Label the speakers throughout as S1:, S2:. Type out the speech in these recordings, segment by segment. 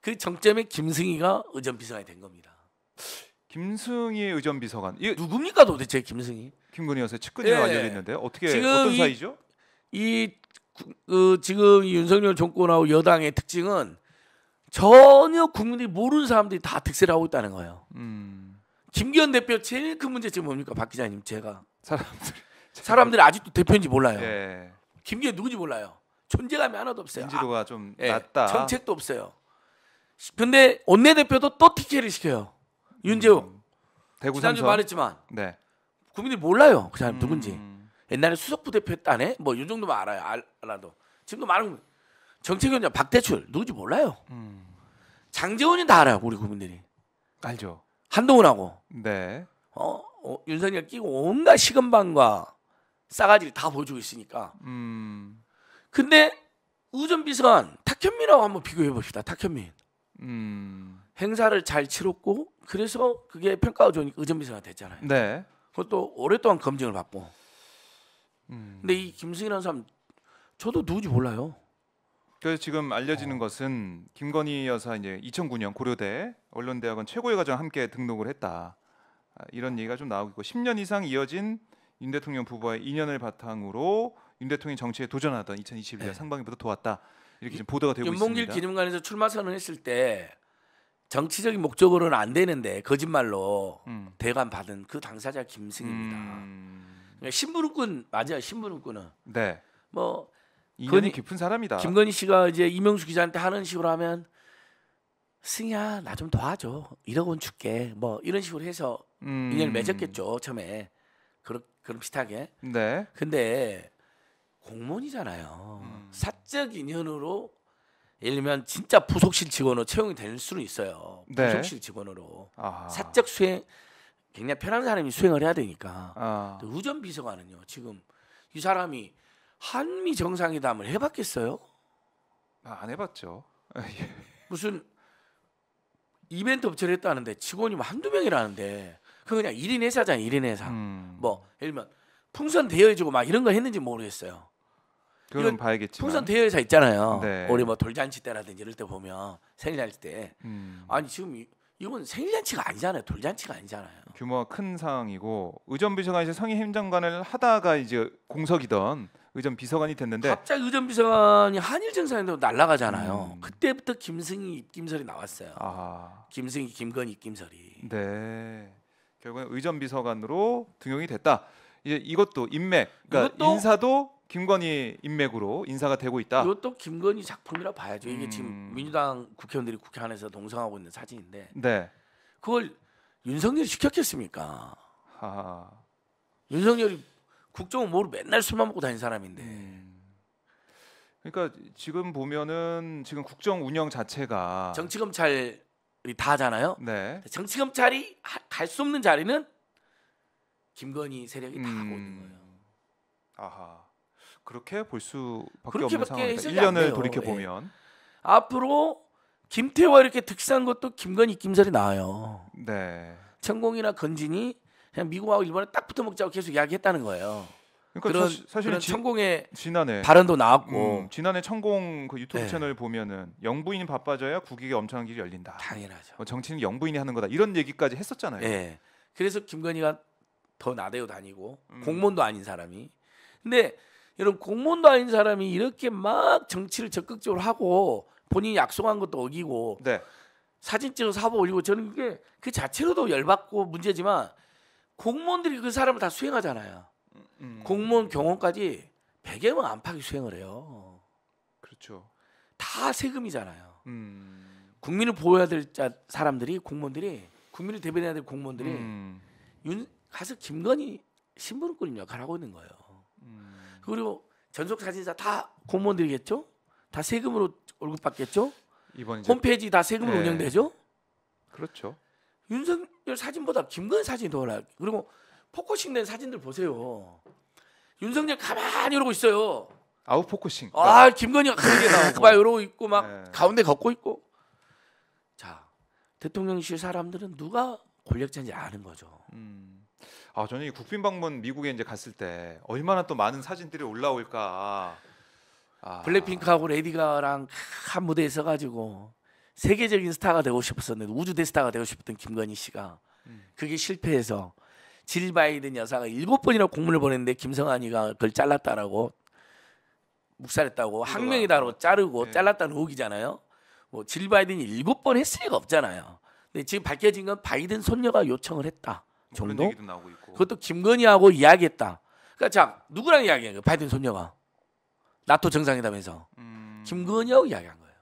S1: 그 정점에 김승희가 의전비서관이 된 겁니다.
S2: 김승희 의전 비서관. 이 누굽니까 도대체 김승희? 김근희 여사 측근이라고 예. 네. 는데 어떻게 어떤 이, 사이죠? 이 그,
S1: 지금 윤석열 정권하고 여당의 특징은 전혀 국민이 모르는 사람들이 다 득세를 하고 있다는 거예요. 음. 김기현 대표 제일 큰문제점 뭡니까 박 기자님 제가 사람들 사람들이 아직도 대표인지 몰라요. 예. 김기현 누군지 몰라요. 존재감이 하나도 없어요. 인지도가 아, 좀 예. 낮다. 정책도 없어요. 근데 원내대표도 또 TK를 시켜요. 윤재호. 음. 대구 지난주 삼성. 말했지만 네. 국민들이 몰라요. 그 사람 음. 누군지. 옛날에 수석부 대표단에 뭐요 정도만 알아요. 알, 알 아도 지금도 많은 정책위원장 박대출 누군지 몰라요. 음. 장재원이 다 알아요. 우리 국민들이. 알죠. 한동훈하고. 네. 어, 어 윤석열 끼고 온갖 시금방과 싸가지를 다 보여주고 있으니까.
S2: 음.
S1: 근데 우전 비서관 탁현민하고 한번 비교해 봅시다. 탁현민.
S2: 음.
S1: 행사를 잘 치렀고 그래서 그게 평가가 좋으니까 의전비서가 됐잖아요. 네. 그것도 오랫동안
S2: 검증을 받고.
S1: 음. 근데 이 김승희라는 사람 저도 누군지 몰라요.
S2: 그래서 지금 알려지는 어. 것은 김건희 여사 이제 2009년 고려대 언론대학원 최고의 과정 함께 등록을 했다. 아, 이런 얘기가 좀 나오고 있고 10년 이상 이어진 윤 대통령 부부와의 인연을 바탕으로 윤 대통령 정치에 도전하던 2021년 네. 상반기부터 도왔다. 이렇게 지금 보도가 되고 있습니다. 윤봉길
S1: 기념관에서 출마 선언했을 때 정치적인 목적으로는 안 되는데 거짓말로 음. 대관 받은 그 당사자 김승입니다. 음. 그러니까 신부름꾼 맞아요. 신부름꾼은
S2: 네. 뭐 인연이 깊은 사람이다. 김건희
S1: 씨가 이제 이명수 기자한테 하는 식으로 하면 승희야 나 좀 도와줘. 1억 원 줄게. 뭐 이런 식으로 해서 음. 인연을 맺었겠죠 처음에 그런 그런 비슷하게. 네. 근데 공무원이잖아요. 사적 인연으로 예를 들면 진짜 부속실 직원으로 채용이 될 수는 있어요. 네. 부속실 직원으로 아 사적 수행 굉장히 편한 사람이 수행을 해야 되니까 아. 우전 비서관은요 지금 이 사람이 한미 정상회담을 해봤겠어요? 아, 안 해봤죠. 예. 무슨 이벤트 업체를 했다는데 직원이 뭐 한두 명이라는데 그 그냥 1인 회사잖아요. 1인 회사. 음. 뭐 예를 들면 풍선 대여해주고 막 이런 거 했는지 모르겠어요.
S2: 그건 봐야겠지. 풍선 대회사 있잖아요. 네. 우리 뭐
S1: 돌잔치 때라든지 이럴 때 보면 생일잔때 음. 아니 지금
S2: 이건 생일잔치가 아니잖아요. 돌잔치가 아니잖아요. 규모가 큰 상황이고 의전 비서관이 상위 행정관을 하다가 이제 공석이던 의전 비서관이 됐는데
S1: 갑자기 의전 비서관이 한일 정상회담 날라가잖아요. 음. 그때부터 김승희 입김설이 나왔어요.
S2: 아. 김승희 김건희 입김설이. 네. 결국엔 의전 비서관으로 등용이 됐다. 이제 이것도 인맥, 그러니까 이것도 인사도 김건희 인맥으로 인사가 되고 있다. 이것도
S1: 김건희 작품이라 봐야죠. 이게 음.
S2: 지금 민주당 국회의원들이 국회 안에서 동상하고 있는 사진인데
S1: 네. 그걸 윤석열이 시켰겠습니까? 하
S2: 윤석열이 국정원 모르 맨날 술만 먹고 다닌 사람인데. 음. 그러니까 지금 보면은 지금 국정 운영 자체가 정치 검찰이 다잖아요. 네. 정치 검찰이 갈 수 없는 자리는 김건희 세력이 음. 다 하고 있는 음. 거예요. 아하. 그렇게 볼 수밖에 없는 상황입니다. 1년을 돌이켜 예. 보면 예.
S1: 앞으로 김태호 이렇게 득세한 것도 김건희 김설이 나와요. 네. 천공이나 건진이 그냥 미국하고 일본에 딱 붙어 먹자고
S2: 계속 이야기했다는 거예요. 그러니까 그런 저, 사실 그런 지,
S1: 천공의 지난해 발언도 나왔고 음,
S2: 지난해 천공 그 유튜브 네. 채널 보면은 영부인이 바빠져야 국익에 엄청난 길이 열린다. 당연하죠. 뭐 정치는 영부인이 하는 거다 이런 얘기까지 했었잖아요. 네. 그래서 김건희가 더 나대고 다니고
S1: 음. 공무원도 아닌 사람이 근데 여러분 공무원도 아닌 사람이 이렇게 막 정치를 적극적으로 하고 본인이 약속한 것도 어기고 네. 사진 찍어서 하고 올리고 저는 그게 그 자체로도 열받고 문제지만 공무원들이 그 사람을 다 수행하잖아요. 음. 음. 공무원 경호까지 100여명 안팎이 수행을 해요. 그렇죠. 다 세금이잖아요.
S2: 음.
S1: 국민을 보호해야 될 자, 사람들이 공무원들이 국민을 대변해야 될 공무원들이 음. 윤 가서 김건희 신부름인 역할을 하고 있는 거예요. 그리고 전속 사진사 다 공무원들이겠죠? 다 세금으로 월급 받겠죠?
S2: 이번 홈페이지 다 세금으로 네. 운영되죠? 그렇죠.
S1: 윤석열 사진보다 김건희 사진이 더 나아요. 그리고 포커싱 된 사진들 보세요. 윤석열 가만히 이러고 있어요.
S2: 아웃포커싱. 아, 김건이가 크게 나오고 막 이러고 있고 막 네.
S1: 가운데 걷고 있고. 자, 대통령실 사람들은 누가 권력자인지 아는 거죠. 음.
S2: 아 저는 이 국빈 방문 미국에 이제 갔을 때 얼마나 또 많은 사진들이 올라올까. 아. 블랙핑크하고 레디가랑
S1: 큰 무대에 서가지고 세계적인 스타가 되고 싶었었는데 우주 대스타가 되고 싶었던 김건희 씨가 음. 그게 실패해서 질 바이든 여사가 일곱 번이나 공문을 보냈는데 김성환이가 그걸 잘랐다라고 묵살했다고 항명이다라고 자르고 네. 잘랐다는 의혹이잖아요. 뭐질 바이든이 일곱 번 했을 리가 없잖아요. 근데 지금 밝혀진 건 바이든 손녀가 요청을 했다. 뭐 정동 그것도 김건희하고 이야기했다. 그러니까 자 누구랑 이야기한 거예요? 바이든 손녀가 나토 정상회담에서 음... 김건희하고 이야기한 거예요.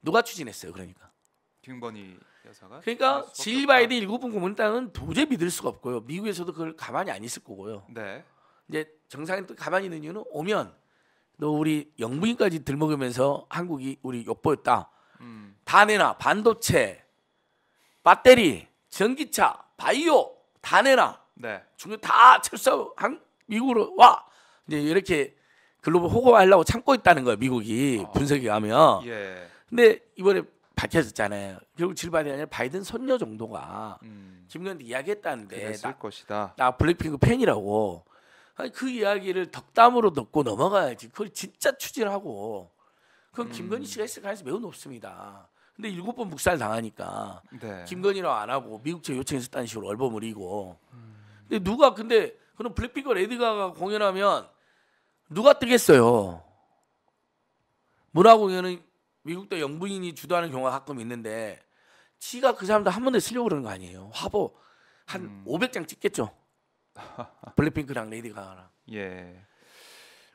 S1: 누가 추진했어요? 그러니까
S2: 김건희 여사가 그러니까
S1: 질 바이든 일부분 고문단은 도저히 믿을 수가 없고요. 미국에서도 그걸 가만히 안 있을 거고요. 네. 이제 정상이 또 가만히 있는 이유는 오면 너 우리 영부인까지 들먹으면서 한국이 우리 욕보였다. 음. 다 내놔 반도체, 배터리, 전기차, 바이오 다 내놔. 네. 중국 다 철수한 미국으로 와. 이제 이렇게 글로벌 호구하려고 참고 있다는 거예요. 미국이 어. 분석이 가면. 예. 근데 이번에 밝혀졌잖아요. 결국 질반이 아니라 바이든 선녀 정도가 음. 김건희 이야기했다는데 나, 것이다. 나 블랙핑크 팬이라고. 아니 그 이야기를 덕담으로 듣고 넘어가야지. 그걸 진짜 추진하고 그건 음. 김건희 씨가 했을 가능성이 매우 높습니다. 근데 일곱 번 묵살 당하니까 네. 김건희랑 안 하고 미국 측 요청해서 딴 식으로 앨범을 리고 음. 근데 누가 근데 그럼 블랙핑크 레디가가 공연하면 누가 뜨겠어요? 문화 공연은 미국도 영부인이 주도하는 경우가 가끔 있는데 지가 그 사람들 한 번에 쓰려고 그러는 거 아니에요. 화보 한 음. 500장 찍겠죠. 블랙핑크랑 레이디 가랑.
S2: 예.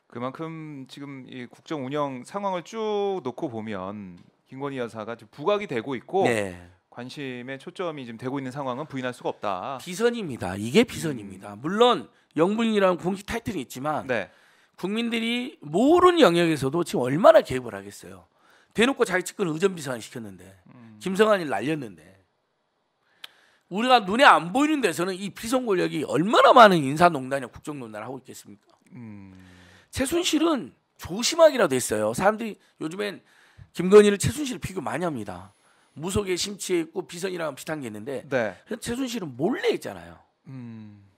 S2: 그만큼 지금 이 국정 운영 상황을 쭉 놓고 보면 김건희 여사가 지금 부각이 되고 있고 네. 관심의 초점이 지금 되고 있는 상황은 부인할 수가 없다. 비선입니다. 이게 비선입니다. 음. 물론
S1: 영부인이라는 공식 타이틀이 있지만 네. 국민들이 모르는 영역에서도 지금 얼마나 개입을 하겠어요. 대놓고 자기 측근 의전 비서관 시켰는데 음. 김성환이 날렸는데 우리가 눈에 안 보이는 데서는 이 비선 권력이 얼마나 많은 인사농단이나 국정농단을 하고 있겠습니까? 음. 최순실은 조심하기라도 했어요. 사람들이 요즘엔 김건희를 최순실 비교 많이 합니다. 무속에 심취해 있고 비선이랑 비슷한 게 있는데 네. 최순실은 몰래 있잖아요
S2: 음.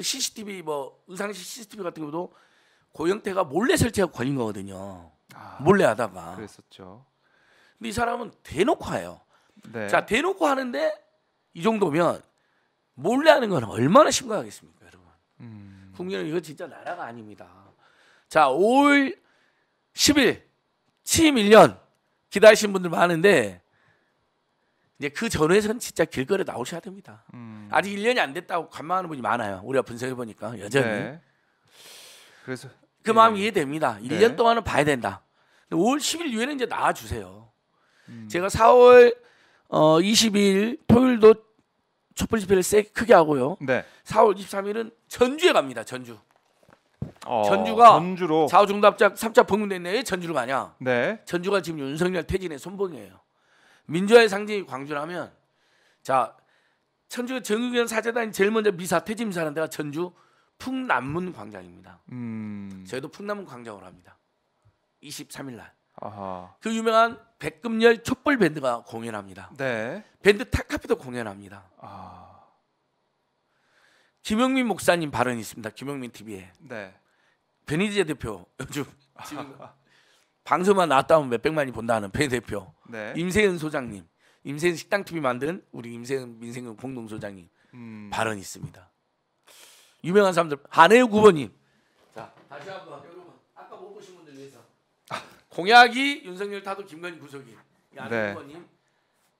S1: CCTV 뭐 의상실 CCTV 같은 경우도 고영태가 그 몰래 설치하고 걸린 거거든요. 아, 몰래 하다가. 그랬었죠. 근데 이 사람은 대놓고 해요. 네. 자 대놓고 하는데 이 정도면 몰래 하는 건 얼마나 심각하겠습니까, 여러분? 음. 국민은 이거 진짜 나라가 아닙니다. 자 5월 10일 취임 1년 기다리신 분들 많은데 이제 그 전에선 진짜 길거리에 나오셔야 됩니다. 음. 아직 1년이 안 됐다고 관망하는 분이 많아요. 우리가 분석해 보니까 여전히. 네. 그래서 그 마음 음. 이해됩니다. 1년 네. 동안은 봐야 된다. 5월 10일 이후에는 이제 나와 주세요. 음. 제가 4월 어 22일 토요일도 촛불 집회를 세 크게 하고요. 네. 4월 23일은 전주에 갑니다. 전주.
S2: 어, 전주가
S1: 전주로 좌우중답자 삽차봉문 내에 전주로 가냐? 네. 전주가 지금 윤석열 퇴진의 손봉이에요. 민주화의 상징이 광주라면 자 천주 정의견 사제단이 제일 먼저 미사 퇴진 미사하는 데가 전주 풍남문 광장입니다.
S2: 음.
S1: 저희도 풍남문 광장으로 합니다. 23일 날. 아하. 그 유명한 백금열 촛불 밴드가 공연합니다. 네. 밴드 타카피도 공연합니다. 아. 김영민 목사님 발언이 있습니다. 김영민 TV에. 네. 베니지아 대표 요즘 지금 방송만 나왔다면 몇 백만이 본다는 베 대표, 네. 임세은 소장님, 임세은 식당 TV 만든 우리 임세은 민생은 공동 소장님 음. 발언이 있습니다. 유명한 사람들 한혜우 구보님. 자 다시 한번 여러분 아까 못 보신 분들 위해서 공약이 윤석열 타도 김건희 구속이 안혜우 네. 구보님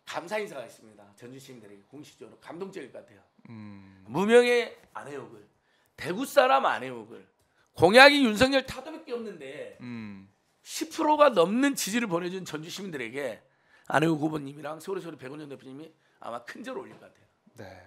S1: 감사 인사가 있습니다. 전주 시민들에게 공식적으로 감동적일 것 같아요. 음. 무명의 안혜옥을 대구 사람 안혜옥을 공약이 윤석열 타도밖에 없는데 음. 10%가 넘는 지지를 보내준 전주 시민들에게
S2: 안혜욱 후보님이랑
S1: 소리소리 백원영 대표님이 아마 큰절 올릴 것 같아요.
S2: 네.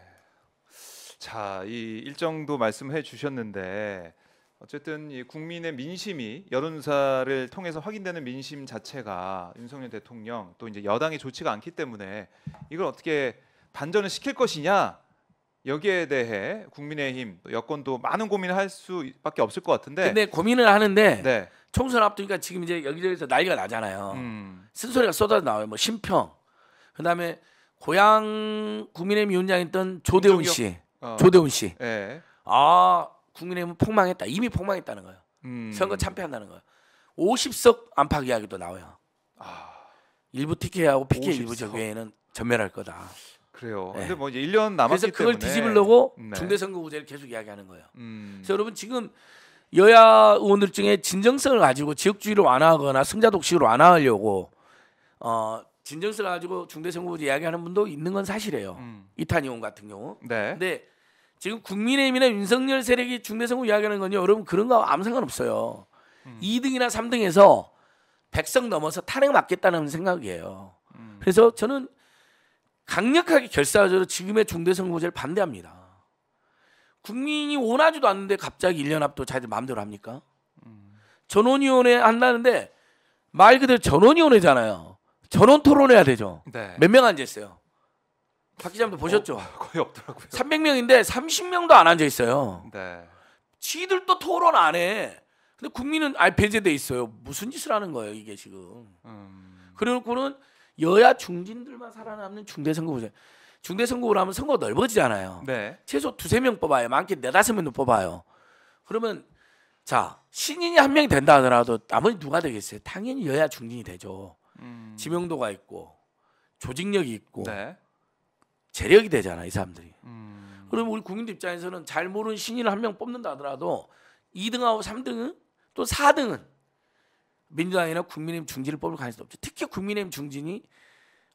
S2: 자, 이 일정도 말씀해 주셨는데 어쨌든 이 국민의 민심이 여론사를 통해서 확인되는 민심 자체가 윤석열 대통령 또 이제 여당의 조치가 않기 때문에 이걸 어떻게 반전을 시킬 것이냐 여기에 대해 국민의힘 여권도 많은 고민을 할 수밖에 없을 것 같은데. 근데
S1: 고민을 하는데 네.
S2: 총선 앞두니까 지금
S1: 이제 여기저기서 난리가 나잖아요. 음. 쓴소리가 쏟아져 나와요. 뭐 심평. 그다음에 고향 국민의힘 위원장이었던 조대훈 씨, 어. 조대훈 씨. 네. 아 국민의힘은 폭망했다. 이미 폭망했다는 거예요. 음. 선거 참패한다는 거예요. 50석 안팎 이야기도 나와요. 아. 일부 TK하고 PK 50석. 일부 적외에는 전멸할 거다. 그래요. 네. 근데 뭐 이제 1년 남았기 그래서 그걸 뒤집으려고 네. 중대선거구제를 계속 이야기하는 거예요. 음. 그래서 여러분 지금 여야 의원들 중에 진정성을 가지고 지역주의를 완화하거나 승자 독식을 완화하려고 어 진정성을 가지고 중대선거구제 이야기하는 분도 있는 건 사실이에요. 음. 이탄 의원 같은 경우. 네. 근데 지금 국민의힘이나 윤석열 세력이 중대선거 이야기하는 건요. 여러분 그런 거 아무 상관없어요. 음. 2등이나 3등에서 백성 넘어서 탄핵 맞겠다는 생각이에요. 음. 그래서 저는 강력하게 결사적으로 지금의 중대 선거제를 반대합니다. 국민이 원하지도 않는데 갑자기 1년 앞도 자기들 마음대로 합니까? 전원위원회 한다는데 말 그대로 전원위원회잖아요. 전원 토론해야 되죠. 네. 몇명 앉아있어요? 박 기자님도 어, 보셨죠? 어, 거의 없더라고요. 300명인데 30명도 안 앉아있어요. 네. 지들도 토론 안 해. 근데 국민은 아예 배제돼 있어요. 무슨 짓을 하는 거예요, 이게 지금. 음. 그래놓고는 여야 중진들만 살아남는 중대선거 보세요. 중대선거로 하면 선거 넓어지잖아요. 네. 최소 두 세 명 뽑아요. 많게 네다섯 명도 뽑아요. 그러면 자 신인이 한 명이 된다 하더라도 나머지 누가 되겠어요? 당연히 여야 중진이 되죠. 음. 지명도가 있고 조직력이 있고 네. 재력이 되잖아 요이 사람들이. 음. 그럼 우리 국민들 입장에서는 잘 모르는 신인을 한 명 뽑는다 하더라도 2등하고 3등은 또 4등은 민주당이나 국민의힘 중진을 뽑을 가능성이 없죠 특히 국민의힘 중진이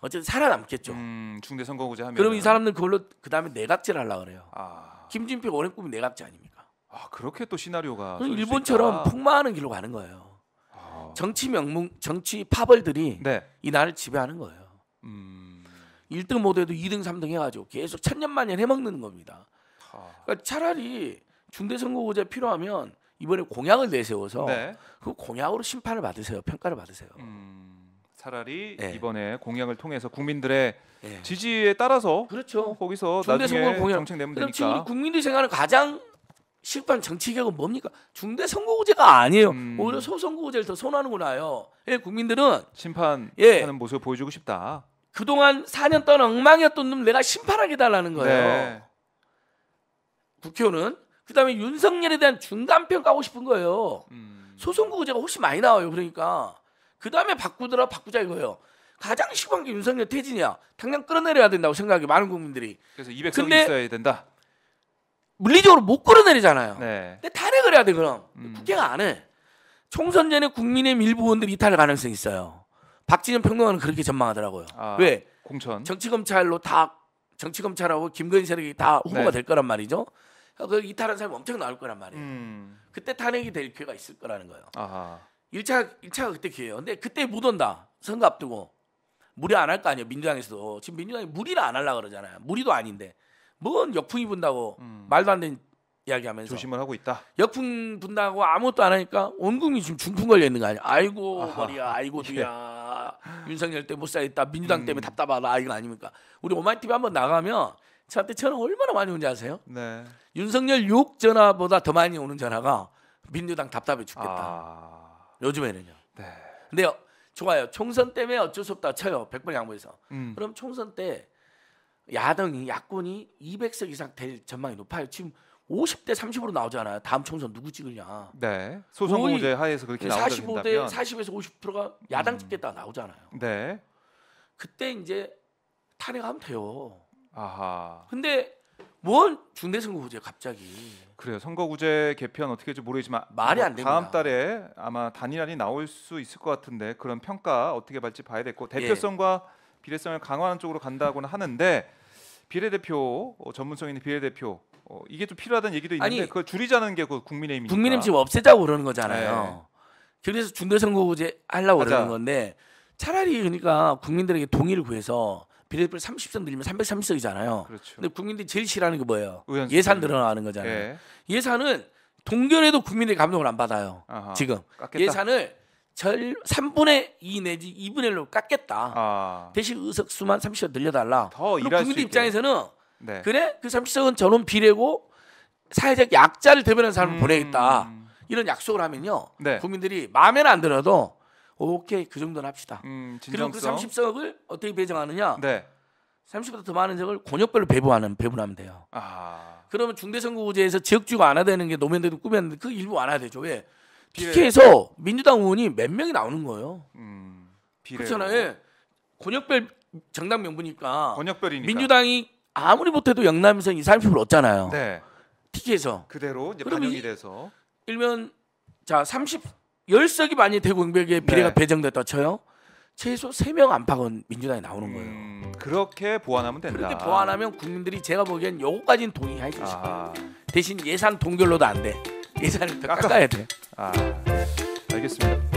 S1: 어쨌든 살아남겠죠. 음, 중대 선거구제 하면 그럼 이 사람들 그걸로 그다음에 내각제를 하려 그래요. 아. 김진표 원래 꿈이 내각제 아닙니까? 아, 그렇게 또 시나리오가 일본처럼 폭마하는 길로 가는 거예요. 아. 정치 명문 정치 파벌들이 네. 이 나라를 지배하는 거예요. 음. 1등 못해도 2등 3등 해가지고 계속 천년만년 해먹는 겁니다. 아. 그러니까 차라리 중대 선거구제 필요하면 이번에 공약을 내세워서 네. 그 공약으로 심판을 받으세요.
S2: 평가를 받으세요. 음, 차라리 네. 이번에 공약을 통해서 국민들의 네. 지지에 따라서 그렇죠. 거기서 나중에 공약. 정책 내면 되니까. 지금
S1: 국민들이 생각하는 가장 실패한 정치 개혁은 뭡니까? 중대 선거구제가 아니에요. 음. 오히려 소선거구제를 더 선호하는구나요.
S2: 예, 국민들은 심판하는 예. 모습을 보여주고 싶다.
S1: 그동안 4년 동안 엉망이었던 놈 내가 심판하게 달라는 거예요. 네. 국회의원은 그다음에 윤석열에 대한 중간 평가하고 싶은 거예요. 음. 소송구제가 혹시 많이 나와요. 그러니까 그다음에 바꾸더라 바꾸자 이거예요. 가장 시급한 게 윤석열 퇴진이야. 당장 끌어내려야 된다고 생각해 많은 국민들이. 그래서 2 0 0석 있어야 된다. 물리적으로 못 끌어내리잖아요. 네. 근데 탄핵을 해야 돼 그럼 음. 국회가 안 해. 총선 전에 국민의힘 일부 의원들이 이탈 가능성이 있어요. 박진영 평론가는 그렇게 전망하더라고요. 아, 왜? 공천. 정치 검찰로 다 정치 검찰하고 김건희 세력이 다 후보가 네. 될 거란 말이죠. 그 이탈한 사람이 엄청 나올 거란 말이에요. 음. 그때 탄핵이 될 기회가 있을 거라는 거예요. 아하. 1차 1차가 그때 기회예요. 근데 그때 못 온다. 선거 앞두고 무리 안 할 거 아니에요. 민주당에서도 지금 민주당이 무리를 안 하려 그러잖아요. 무리도 아닌데 뭔 역풍이 분다고 음. 말도 안 되는 이야기하면서 조심을 하고 있다. 역풍 분다고 아무것도 안 하니까 온 국민이 지금 중풍 걸려 있는 거아니에요 아이고 아하. 머리야, 아이고 예. 뒤야. 예. 윤석열 때 못 살겠다. 민주당 음. 때문에 답답하다. 이건 아닙니까? 우리 오마이티비 한번 나가면 저한테 전화 얼마나 많이 오는지 아세요? 네. 윤석열 욕 전화보다 더 많이 오는 전화가 민주당 답답해 죽겠다. 아... 요즘에는요. 네. 근데 좋아요. 총선 때문에 어쩔 수 없다 쳐요. 100번 양보해서. 음. 그럼 총선 때 야당이 야권이 200석 이상 될 전망이 높아요. 지금 50대 30으로 나오잖아요. 다음 총선 누구 찍으냐.
S2: 네. 소선공제 하에서 그렇게 네, 나오게 45대
S1: 40에서 50%가 야당 음. 찍겠다 나오잖아요. 네. 그때 이제 탄핵하면
S2: 돼요. 아하. 근데 뭔 중대 선거구제 갑자기? 그래요. 선거구제 개편 어떻게 될지 모르지만 말이 안 됩니다. 다음 달에 아마 단일안이 나올 수 있을 것 같은데 그런 평가 어떻게 받을지 봐야 됐고 예. 대표성과 예. 비례성을 강화하는 쪽으로 간다고는 하는데 비례대표 어, 전문성 있는 비례대표 어, 이게 좀 필요하다는 얘기도 있는데 그걸 줄이자는 게국민의힘이니 그 국민의힘 지금 없애자고 그러는 거잖아요. 네. 그래서 중대 선거구제
S1: 하려고 하자. 그러는 건데 차라리 그러니까 국민들에게 동의를 구해서 비례대표 30석 늘리면 330석이잖아요. 그렇죠. 근데 국민들이 제일 싫어하는 게 뭐예요? 의원수 예산 늘어나는 거잖아요. 예. 산은 동결해도 국민들이 감동을 안 받아요. 아하. 지금 깎겠다. 예산을 절 3분의 2 내지 2분의 1로 깎겠다. 아. 대신 의석 수만 30석 늘려달라. 더 일할 국민들 입장에서는 네. 그래 그 30석은 저원 비례고 사회적 약자를 대변하는 사람을 음... 보내겠다. 이런 약속을 하면요. 네. 국민들이 마음에는 안 들어도 오케이 그 정도는 합시다. 음, 그럼그 30석을 어떻게 배정하느냐? 네. 30보다 더 많은 적을 권역별로 배분하는 배분하면 돼요. 아. 그러면 중대선거구제에서 지역주가 완화되는 게노무대도 꾸몄는데 그 일부 완화되죠. 왜? 비례... p 서 민주당 의원이 몇 명이 나오는 거예요. 음, 그렇잖아요. 예. 권역별 정당 명부니까 권역별이니까 민주당이 아무리 못해도 영남에서 이 30을 얻잖아요. 네. TK에서 그대로 이제 반영이 돼서 일면 자30 열석이 많이 대구 공백에 비례가 네. 배정됐다 쳐요. 최소 세명 안팎은 민주당이 나오는 거예요. 음, 그렇게 보완하면 된다. 그렇게 보완하면 국민들이 제가 보기엔 요거까지는 동의할 수 있을 거 대신 예산 동결로도 안 돼. 예산을 더 깎아야 돼. 아, 알겠습니다.